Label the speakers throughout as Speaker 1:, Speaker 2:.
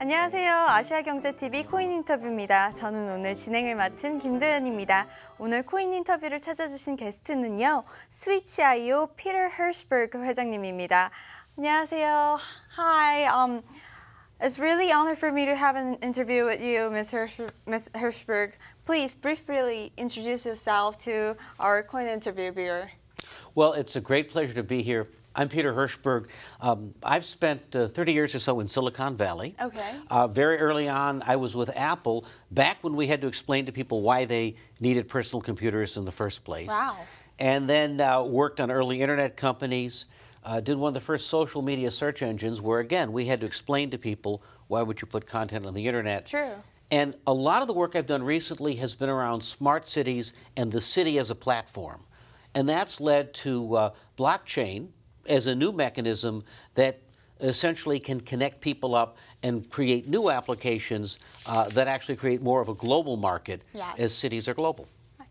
Speaker 1: 안녕하세요. 아시아경제TV 코인 인터뷰입니다. 저는 오늘 진행을 맡은 김도연입니다. 오늘 코인 인터뷰를 찾아주신 게스트는요. 스위치 아이오 피터 허스버그 회장님입니다. 안녕하세요. Hi. Um, It's really honor for me to have an interview with you, Ms. Hirsch, Ms. Hirschberg. Please briefly introduce yourself to our coin interview viewer.
Speaker 2: Well, it's a great pleasure to be here. I'm Peter Hirschberg. Um, I've spent uh, 30 years or so in Silicon Valley. Okay. Uh, very early on, I was with Apple back when we had to explain to people why they needed personal computers in the first place. Wow. And then uh, worked on early internet companies. Uh, did one of the first social media search engines where, again, we had to explain to people why would you put content on the internet. True. And a lot of the work I've done recently has been around smart cities and the city as a platform. And that's led to uh, blockchain, as a new mechanism that essentially can connect people up and create new applications uh, that actually create more of a global market yes. as cities are global.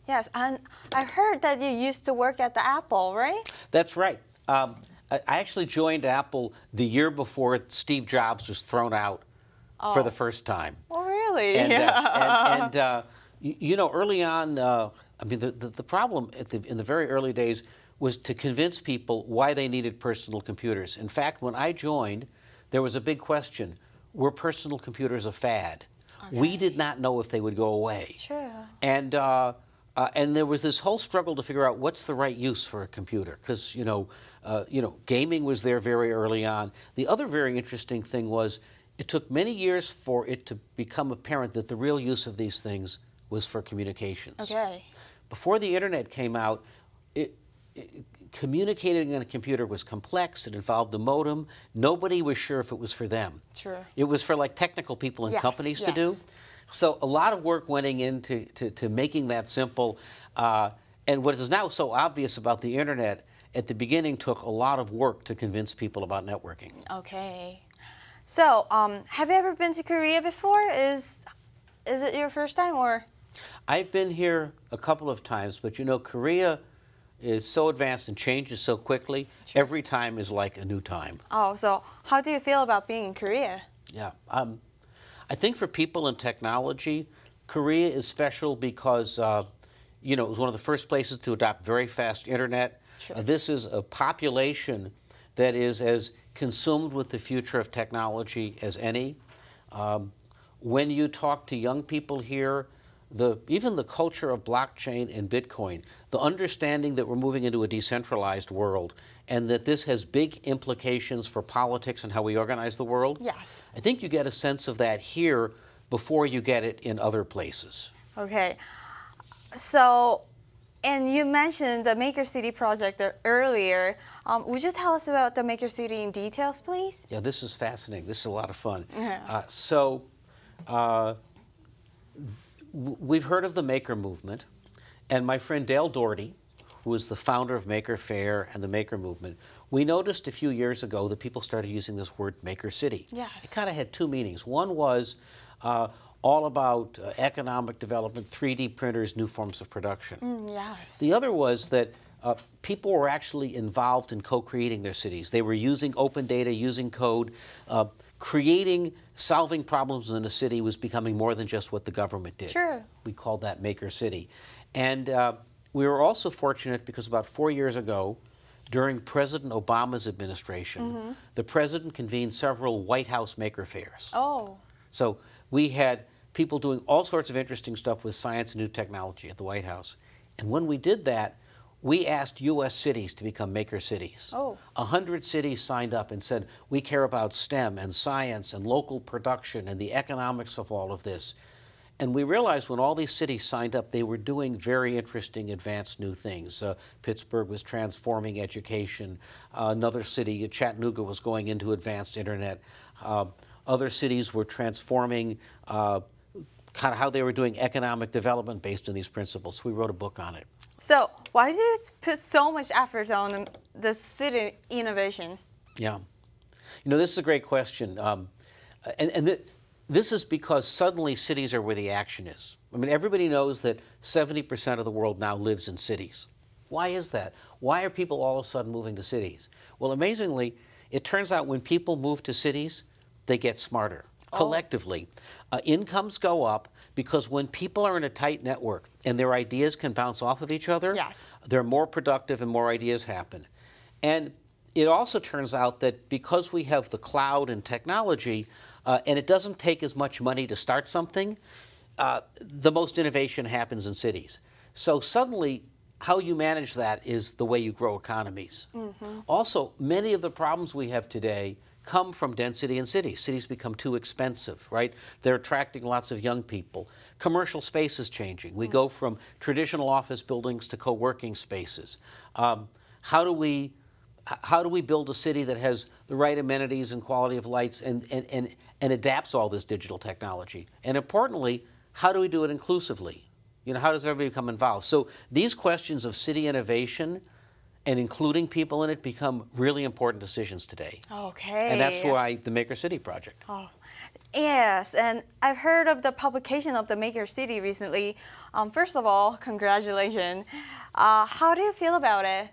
Speaker 1: Yes, and I heard that you used to work at the Apple, right?
Speaker 2: That's right. Um, I actually joined Apple the year before Steve Jobs was thrown out oh. for the oh. first time.
Speaker 1: Oh, really? And, yeah. uh, and,
Speaker 2: and uh, you, know, early on, uh, I mean, the, the, the problem the, in the very early days was to convince people why they needed personal computers. In fact, when I joined, there was a big question were personal computers a fad? Okay. We did not know if they would go away. True. And, uh, uh, and there was this whole struggle to figure out what's the right use for a computer because you know, uh, you know, gaming was there very early on. The other very interesting thing was it took many years for it to become apparent that the real use of these things was for communications. Okay. Before the internet came out, it, communicating on a computer was complex. It involved the modem. Nobody was sure if it was for them. True. It was for like technical people and yes, companies yes. to do. So a lot of work went into to, to making that simple. Uh, and what is now so obvious about the internet at the beginning took a lot of work to convince people about networking.
Speaker 1: Okay. So um, have you ever been to Korea before? Is is it your first time or?
Speaker 2: I've been here a couple of times, but you know Korea is so advanced and changes so quickly. Sure. Every time is like a new time.
Speaker 1: Oh, so how do you feel about being in Korea?
Speaker 2: Yeah, um, I think for people in technology, Korea is special because uh, you know it was one of the first places to adopt very fast internet. Sure. Uh, this is a population that is as consumed with the future of technology as any. Um, when you talk to young people here, the, even the culture of blockchain and Bitcoin, the understanding that we're moving into a decentralized world and that this has big implications for politics and how we organize the world. Yes. I think you get a sense of that here before you get it in other places.
Speaker 1: Okay. So, and you mentioned the Maker City project earlier. Um, would you tell us about the Maker City in details, please?
Speaker 2: Yeah, this is fascinating. This is a lot of fun. Yes. Uh, so, uh, we've heard of the maker movement, and my friend Dale Doherty, who is the founder of Maker Fair and the Maker Movement, we noticed a few years ago that people started using this word Maker City. Yes. It kind of had two meanings. One was uh, all about uh, economic development, 3D printers, new forms of production.
Speaker 1: Mm, yes.
Speaker 2: The other was that uh, people were actually involved in co creating their cities. They were using open data, using code, uh, creating solving problems in a city was becoming more than just what the government did. Sure. We called that Maker City. And uh, we were also fortunate because about four years ago, during President Obama's administration, mm-hmm. the president convened several White House Maker Fairs. Oh. So we had people doing all sorts of interesting stuff with science and new technology at the White House. And when we did that, we asked U.S. cities to become maker cities. Oh. A hundred cities signed up and said, we care about STEM and science and local production and the economics of all of this. And we realized when all these cities signed up, they were doing very interesting, advanced new things. Uh, Pittsburgh was transforming education. Uh, another city, Chattanooga, was going into advanced internet. Uh, other cities were transforming uh, kind of how they were doing economic development based on these principles. So we wrote a book on it.
Speaker 1: So why do you put so much effort on the city innovation?
Speaker 2: Yeah. You know, this is a great question. Um, and and this is because suddenly cities are where the action is. I mean, everybody knows that 70% of the world now lives in cities. Why is that? Why are people all of a sudden moving to cities? Well, amazingly, it turns out when people move to cities, they get smarter oh. collectively. Oh. Uh, incomes go up because when people are in a tight network, and their ideas can bounce off of each other, yes. they're more productive and more ideas happen. And it also turns out that because we have the cloud and technology, uh, and it doesn't take as much money to start something, uh, the most innovation happens in cities. So suddenly, how you manage that is the way you grow economies. Mm-hmm. Also, many of the problems we have today come from density in cities. Cities become too expensive, right? They're attracting lots of young people. Commercial space is changing. We go from traditional office buildings to co working spaces. Um, how do we how do we build a city that has the right amenities and quality of lights and, and, and, and adapts all this digital technology? And importantly, how do we do it inclusively? You know, how does everybody become involved? So these questions of city innovation and including people in it become really important decisions today.
Speaker 1: Okay. And that's why
Speaker 2: the Maker City project.
Speaker 1: Oh. Yes, and I've heard of the publication of the Maker City recently. Um, first of all, congratulations. Uh, how do you feel about it?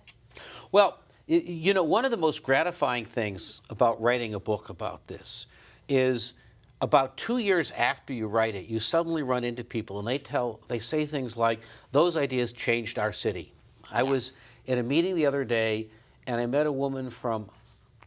Speaker 2: Well, you know, one of the most gratifying things about writing a book about this is about two years after you write it, you suddenly run into people and they tell, they say things like, those ideas changed our city. I yes. was at a meeting the other day, and I met a woman from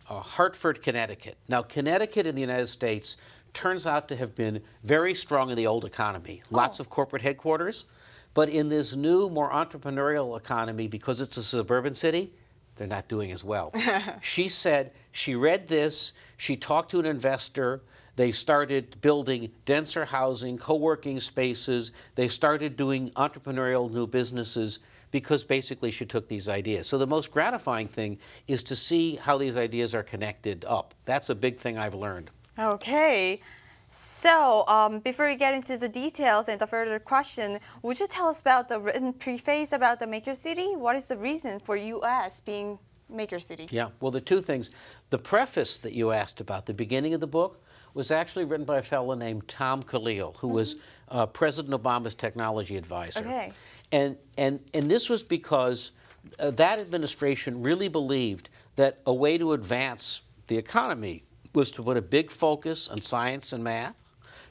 Speaker 2: uh, Hartford, Connecticut. Now, Connecticut in the United States turns out to have been very strong in the old economy, lots oh. of corporate headquarters. But in this new, more entrepreneurial economy, because it's a suburban city, they're not doing as well. she said she read this, she talked to an investor. They started building denser housing, co working spaces. They started doing entrepreneurial new businesses because basically she took these ideas. So the most gratifying thing is to see how these ideas are connected up. That's a big thing I've learned.
Speaker 1: Okay. So, um, before we get into the details and the further question, would you tell us about the written preface about the Maker City? What is the reason for U.S. being Maker City?
Speaker 2: Yeah, well, the two things. The preface that you asked about, the beginning of the book, was actually written by a fellow named Tom Khalil, who mm -hmm. was mm-hmm. uh, President Obama's technology advisor. Okay. And, and, and this was because uh, that administration really believed that a way to advance the economy was to put a big focus on science and math,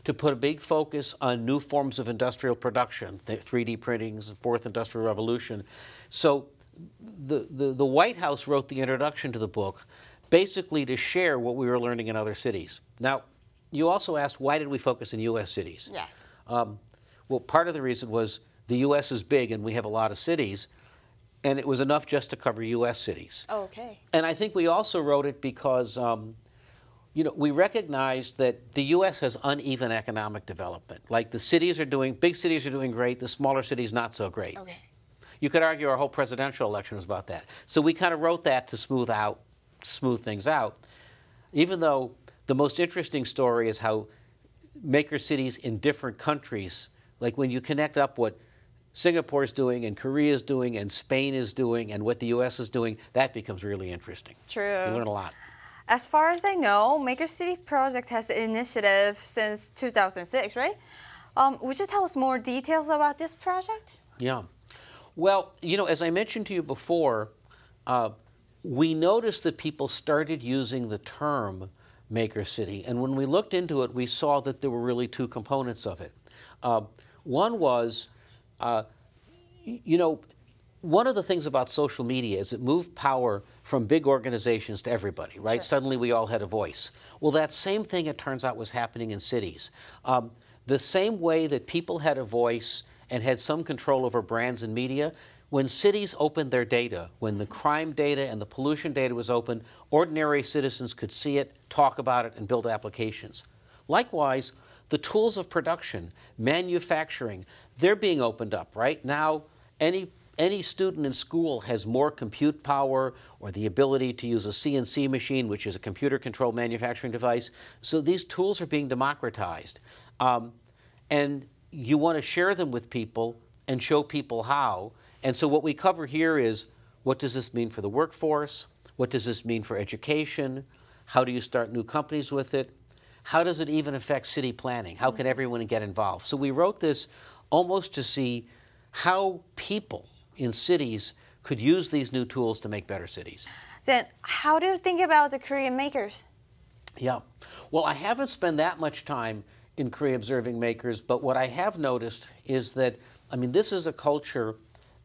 Speaker 2: to put a big focus on new forms of industrial production, 3D printings, the fourth industrial revolution. So the, the, the White House wrote the introduction to the book basically to share what we were learning in other cities. Now, you also asked why did we focus in U.S. cities? Yes. Um, well, part of the reason was the U.S. is big and we have a lot of cities, and it was enough just to cover U.S. cities. Oh, okay. And I think we also wrote it because, um, you know, we recognize that the U.S. has uneven economic development. Like the cities are doing, big cities are doing great, the smaller cities not so great. Okay. You could argue our whole presidential election was about that. So we kind of wrote that to smooth out, smooth things out. Even though the most interesting story is how maker cities in different countries, like when you connect up what Singapore is doing and Korea is doing and Spain is doing and what the U.S. is doing, that becomes really interesting.
Speaker 1: True. You learn a lot. As far as I know, Maker City Project has an initiative since 2006, right? Um, would you tell us more details about this project?
Speaker 2: Yeah. Well, you know, as I mentioned to you before, uh, we noticed that people started using the term Maker City, and when we looked into it, we saw that there were really two components of it. Uh, one was uh, you know, one of the things about social media is it moved power from big organizations to everybody, right? Sure. Suddenly we all had a voice. Well, that same thing, it turns out, was happening in cities. Um, the same way that people had a voice and had some control over brands and media, when cities opened their data, when the crime data and the pollution data was open, ordinary citizens could see it, talk about it, and build applications. Likewise, the tools of production, manufacturing, they're being opened up, right? Now, any any student in school has more compute power or the ability to use a CNC machine, which is a computer controlled manufacturing device. So these tools are being democratized. Um, and you want to share them with people and show people how. And so what we cover here is what does this mean for the workforce? What does this mean for education? How do you start new companies with it? How does it even affect city planning? How can mm-hmm. everyone get involved? So we wrote this almost to see how people in cities could use these new tools to make better cities.
Speaker 1: Then, how do you think about the Korean makers?
Speaker 2: Yeah, well, I haven't spent that much time in Korea observing makers, but what I have noticed is that, I mean, this is a culture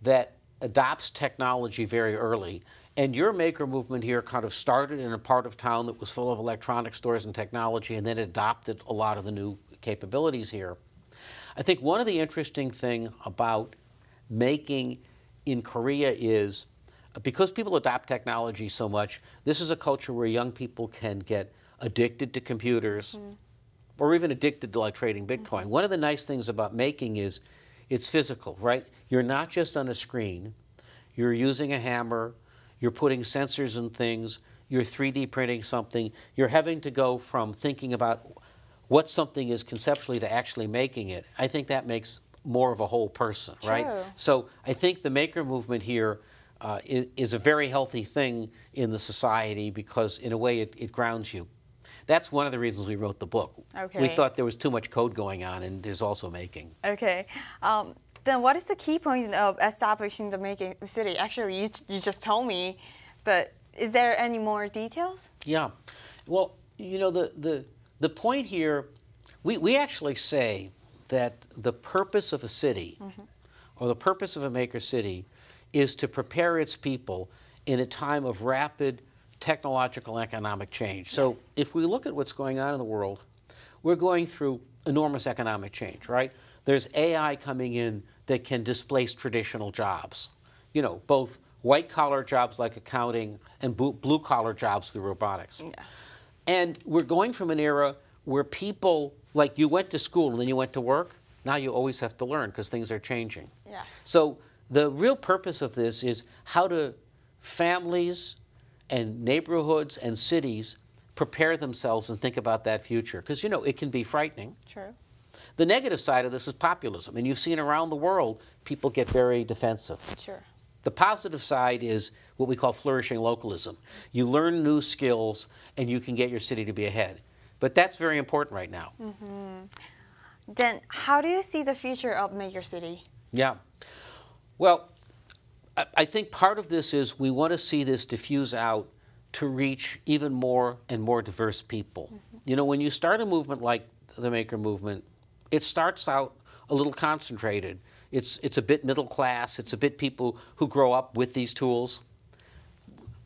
Speaker 2: that adopts technology very early. And your maker movement here kind of started in a part of town that was full of electronic stores and technology, and then adopted a lot of the new capabilities here. I think one of the interesting thing about making in Korea is because people adopt technology so much, this is a culture where young people can get addicted to computers mm. or even addicted to like trading Bitcoin. Mm-hmm. One of the nice things about making is it's physical, right? You're not just on a screen, you're using a hammer, you're putting sensors in things, you're 3D printing something, you're having to go from thinking about what something is conceptually to actually making it, I think that makes more of a whole person, True. right? So I think the maker movement here uh, is, is, a very healthy thing in the society because, in a way, it, it grounds you. That's one of the reasons we wrote the book. Okay. We thought there was too much code going on, and there's also making.
Speaker 1: Okay. Um, then what is the key point of establishing the making city? Actually, you, you just told me, but is there any more details?
Speaker 2: Yeah. Well, you know, the, the the point here, we, we actually say that the purpose of a city mm-hmm. or the purpose of a maker city is to prepare its people in a time of rapid technological economic change. Yes. So if we look at what's going on in the world, we're going through enormous economic change, right? There's AI coming in that can displace traditional jobs. You know, both white collar jobs like accounting and blue collar jobs through robotics. Yes. And we're going from an era where people, like you went to school and then you went to work, now you always have to learn because things are changing. Yeah. So the real purpose of this is how do families and neighborhoods and cities prepare themselves and think about that future because you know it can be frightening. True. The negative side of this is populism, and you've seen around the world people get very defensive. Sure. The positive side is what we call flourishing localism. You learn new skills and you can get your city to be ahead. But that's very important right now.
Speaker 1: Mm -hmm. Then, how do you see the future of Maker City?
Speaker 2: Yeah. Well, I think part of this is we want to see this diffuse out to reach even more and more diverse people. Mm -hmm. You know, when you start a movement like the Maker Movement, it starts out a little concentrated. It's, it's a bit middle class, it's a bit people who grow up with these tools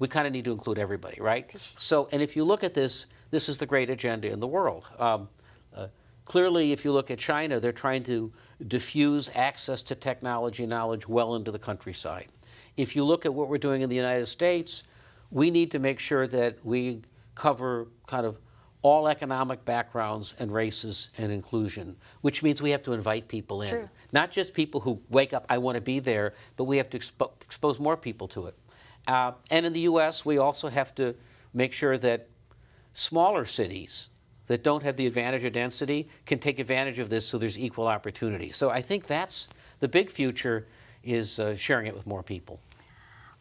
Speaker 2: we kind of need to include everybody, right? So, and if you look at this, this is the great agenda in the world. Um, uh, clearly, if you look at China, they're trying to diffuse access to technology knowledge well into the countryside. If you look at what we're doing in the United States, we need to make sure that we cover kind of all economic backgrounds and races and inclusion, which means we have to invite people in. True. Not just people who wake up, I want to be there, but we have to expo- expose more people to it. Uh, and in the U.S., we also have to make sure that smaller cities that don't have the advantage of density can take advantage of this so there's equal opportunity. So I think that's the big future is uh, sharing it with more people.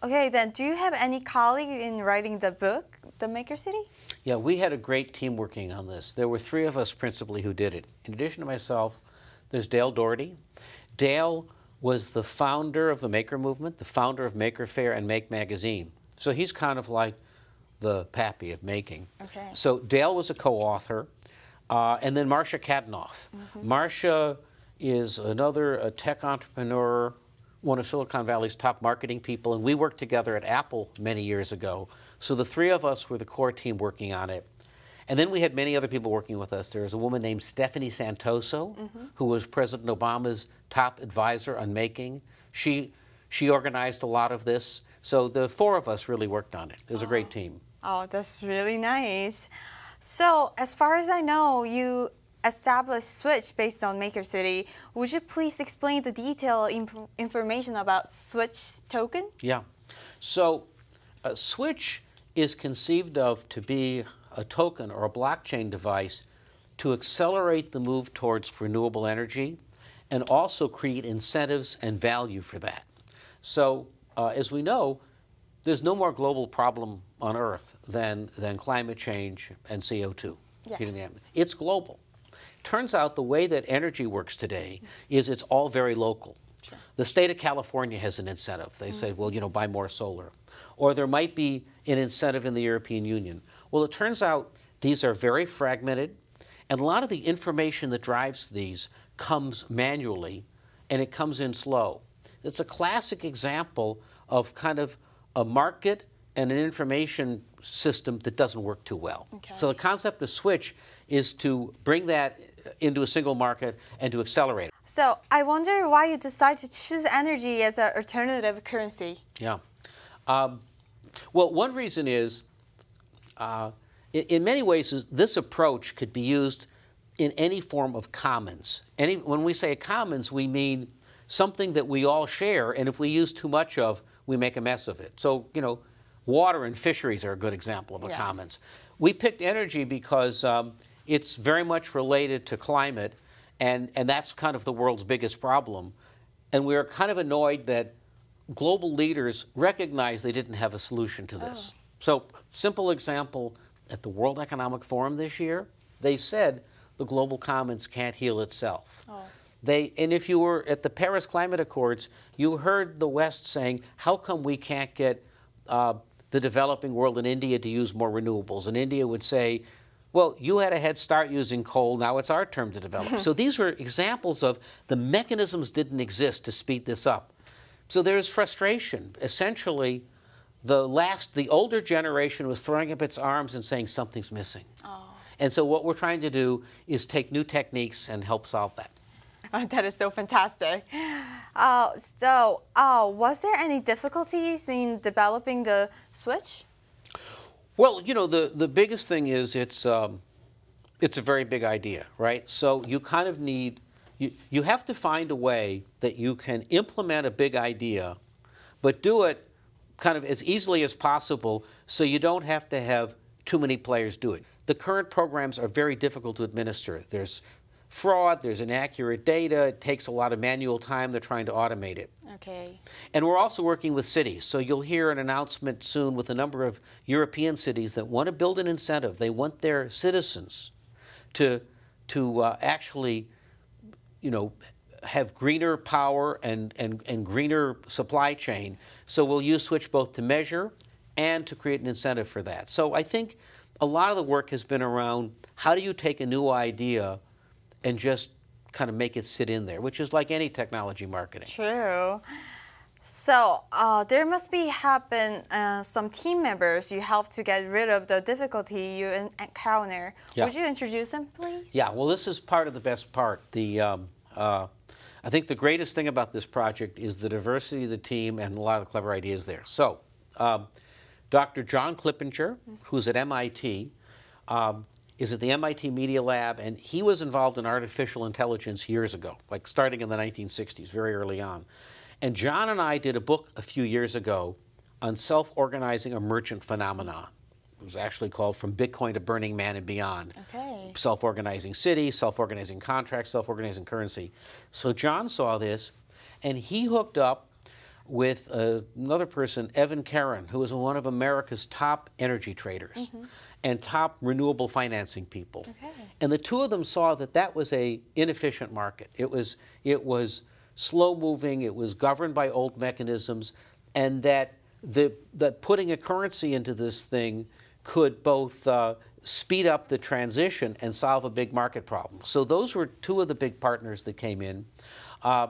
Speaker 1: Okay, then do you have any colleague in writing the book, The Maker City?
Speaker 2: Yeah, we had a great team working on this. There were three of us principally who did it. In addition to myself, there's Dale Doherty. Dale was the founder of the maker movement, the founder of Maker Faire and Make Magazine. So he's kind of like the pappy of making. Okay. So Dale was a co-author, uh, and then Marcia Kadenoff. Mm-hmm. Marcia is another a tech entrepreneur, one of Silicon Valley's top marketing people, and we worked together at Apple many years ago. So the three of us were the core team working on it. And then we had many other people working with us. There was a woman named Stephanie Santoso, mm-hmm. who was President Obama's top advisor on making. She, she organized a lot of this. So the four of us really worked on it. It was oh. a great oh. team.
Speaker 1: Oh, that's really nice. So, as far as I know, you established Switch based on Maker City. Would you please explain the detailed information about Switch token?
Speaker 2: Yeah. So, uh, Switch is conceived of to be a token or a blockchain device to accelerate the move towards renewable energy and also create incentives and value for that. So, uh, as we know, there's no more global problem on Earth than, than climate change and CO2. Yes. It's global. Turns out the way that energy works today is it's all very local. Sure. The state of California has an incentive. They mm-hmm. say, well, you know, buy more solar. Or there might be an incentive in the European Union. Well, it turns out these are very fragmented, and a lot of the information that drives these comes manually and it comes in slow. It's a classic example of kind of a market and an information system that doesn't work too well. Okay. So the concept of switch is to bring that into a single market and to accelerate it.
Speaker 1: So I wonder why you decided to choose energy as an alternative currency.
Speaker 2: Yeah. Um, well, one reason is uh, in, in, many ways, this approach could be used in any form of commons. Any, when we say commons, we mean something that we all share, and if we use too much of, we make a mess of it. So, you know, water and fisheries are a good example of a yes. commons. We picked energy because um, it's very much related to climate, and, and that's kind of the world's biggest problem. And we are kind of annoyed that global leaders recognize they didn't have a solution to this. Oh. So Simple example at the World Economic Forum this year, they said the global commons can't heal itself. Oh. They, and if you were at the Paris Climate Accords, you heard the West saying, How come we can't get uh, the developing world in India to use more renewables? And India would say, well, you had a head start using coal, now it's our turn to develop. so these were examples of the mechanisms didn't exist to speed this up. So there is frustration. Essentially, the last, the older generation was throwing up its arms and saying something's missing. Oh. And so what we're trying to do is take new techniques and help solve that.
Speaker 1: Oh, that is so fantastic. Uh, so, uh, was there any difficulties in developing the switch?
Speaker 2: Well, you know, the, the biggest thing is it's, um, it's a very big idea, right? So you kind of need, you, you have to find a way that you can implement a big idea, but do it kind of as easily as possible so you don't have to have too many players do it. The current programs are very difficult to administer. There's fraud, there's inaccurate data, it takes a lot of manual time, they're trying to automate it. Okay. And we're also working with cities, so you'll hear an announcement soon with a number of European cities that want to build an incentive. They want their citizens to, to uh, actually, you know, have greener power and, and, and greener supply chain. So we'll use Switch both to measure and to create an incentive for that. So I think a lot of the work has been around how do you take a new idea and just kind of make it sit in there, which is like any technology marketing.
Speaker 1: True. So uh, there must be happen uh, some team members you help to get rid of the difficulty you encounter. Yeah. Would you introduce them, please?
Speaker 2: Yeah. Well, this is part of the best part. The um, uh, I think the greatest thing about this project is the diversity of the team and a lot of clever ideas there. So, um, Dr. John Clippinger, who's at MIT, um, is at the MIT Media Lab, and he was involved in artificial intelligence years ago, like starting in the 1960s, very early on. And John and I did a book a few years ago on self organizing emergent phenomena was actually called From Bitcoin to Burning Man and Beyond. Okay. Self organizing city, self organizing contracts, self organizing currency. So John saw this and he hooked up with uh, another person, Evan Karen, who is one of America's top energy traders mm-hmm. and top renewable financing people. Okay. And the two of them saw that that was a inefficient market. It was it was slow moving, it was governed by old mechanisms, and that the that putting a currency into this thing could both uh, speed up the transition and solve a big market problem. So those were two of the big partners that came in. Uh,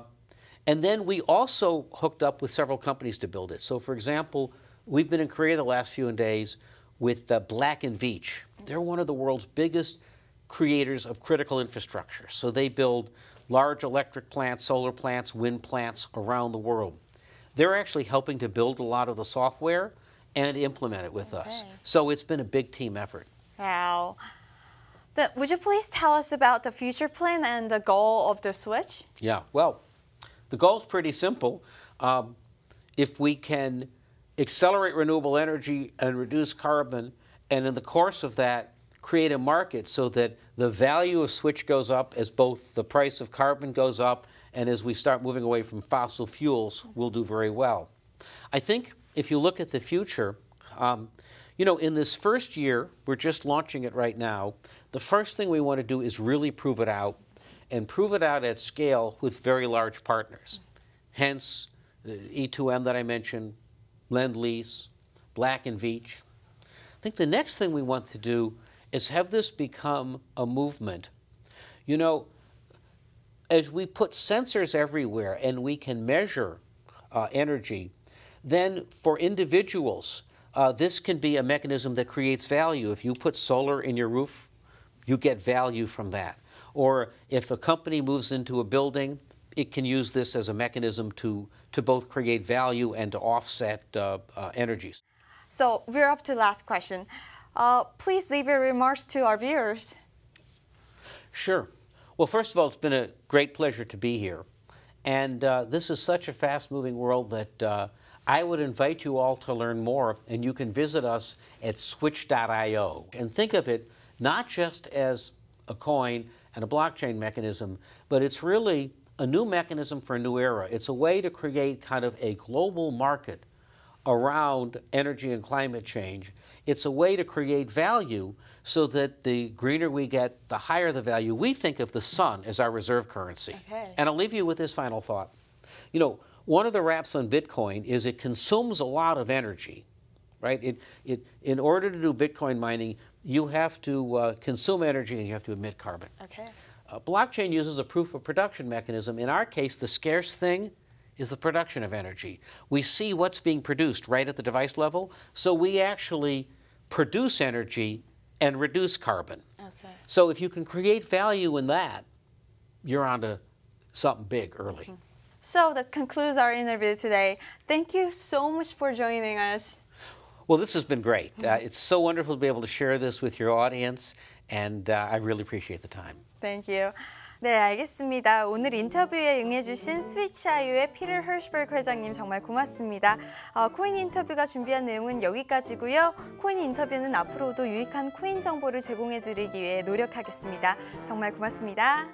Speaker 2: and then we also hooked up with several companies to build it. So, for example, we've been in Korea the last few days with uh, Black and Veatch. They're one of the world's biggest creators of critical infrastructure. So they build large electric plants, solar plants, wind plants around the world. They're actually helping to build a lot of the software and implement it with okay. us. So it's been a big team effort.
Speaker 1: Wow. would you please tell us about the future plan and the goal of the switch?
Speaker 2: Yeah, well, the goal is pretty simple. Um, if we can accelerate renewable energy and reduce carbon, and in the course of that, create a market so that the value of switch goes up as both the price of carbon goes up and as we start moving away from fossil fuels, we'll do very well. I think if you look at the future, um, you know, in this first year, we're just launching it right now. The first thing we want to do is really prove it out and prove it out at scale with very large partners. Hence, E2M that I mentioned, Lend Lease, Black and Veatch. I think the next thing we want to do is have this become a movement. You know, as we put sensors everywhere and we can measure uh, energy, then, for individuals, uh, this can be a mechanism that creates value. If you put solar in your roof, you get value from that. Or if a company moves into a building, it can use this as a mechanism to, to both create value and to offset uh, uh, energies.
Speaker 1: So we're up to the last question. Uh, please leave your remarks to our viewers.
Speaker 2: Sure. Well, first of all, it's been a great pleasure to be here. And uh, this is such a fast moving world that uh, I would invite you all to learn more, and you can visit us at switch.io. And think of it not just as a coin and a blockchain mechanism, but it's really a new mechanism for a new era. It's a way to create kind of a global market around energy and climate change. It's a way to create value so that the greener we get, the higher the value. We think of the sun as our reserve currency. Okay. And I'll leave you with this final thought. You know, one of the wraps on Bitcoin is it consumes a lot of energy, right? It, it, in order to do Bitcoin mining, you have to uh, consume energy and you have to emit carbon. Okay. Uh, blockchain uses a proof of production mechanism. In our case, the scarce thing is the production of energy. We see what's being produced right at the device level, so we actually produce energy and reduce carbon. Okay. So if you can create value in that, you're onto something big early. Mm-hmm.
Speaker 1: So that concludes our interview today. Thank you so much for joining us.
Speaker 2: Well, this has been great. Uh, it's so wonderful to be able to share this with your audience, and uh, I really appreciate the time.
Speaker 1: Thank you. 네, 알겠습니다. 오늘 인터뷰에 응해주신 스위치아유의 피터 허슈버크 회장님 정말 고맙습니다. 어, 코인 인터뷰가 준비한 내용은 여기까지고요. 코인 인터뷰는 앞으로도 유익한 코인 정보를 제공해드리기 위해 노력하겠습니다. 정말 고맙습니다.